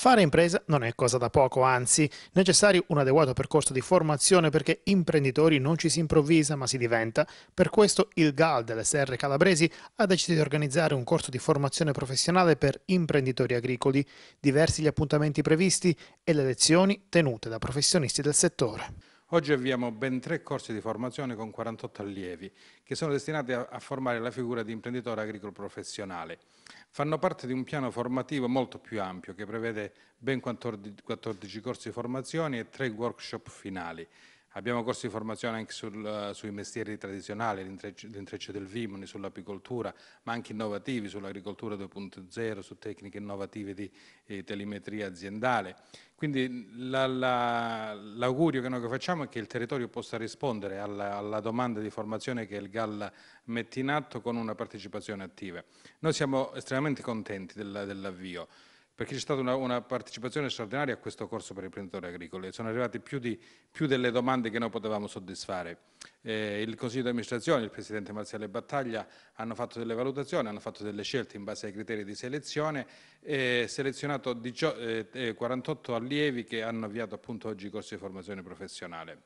Fare impresa non è cosa da poco, anzi, necessario un adeguato percorso di formazione perché imprenditori non ci si improvvisa ma si diventa. Per questo il GAL delle Serre Calabresi ha deciso di organizzare un corso di formazione professionale per imprenditori agricoli, diversi gli appuntamenti previsti e le lezioni tenute da professionisti del settore. Oggi avviamo ben tre corsi di formazione con 48 allievi che sono destinati a, formare la figura di imprenditore agricolo professionale. Fanno parte di un piano formativo molto più ampio che prevede ben 14, corsi di formazione e tre workshop finali Abbiamo corsi di formazione anche sul, eh, sui mestieri tradizionali, l'intreccio del Vimoni, sull'apicoltura, ma anche innovativi sull'agricoltura 2.0, su tecniche innovative di eh, telemetria aziendale. Quindi l'augurio la, la, che noi facciamo è che il territorio possa rispondere alla, alla, domanda di formazione che il GAL mette in atto con una partecipazione attiva. Noi siamo estremamente contenti dell'avvio perché c'è stata una, una, partecipazione straordinaria a questo corso per imprenditori agricoli, sono arrivate più, più delle domande che noi potevamo soddisfare. Eh, il Consiglio di amministrazione, il Presidente Marziale Battaglia hanno fatto delle valutazioni, hanno fatto delle scelte in base ai criteri di selezione, eh, selezionato eh, 48 allievi che hanno avviato appunto oggi i corsi di formazione professionale.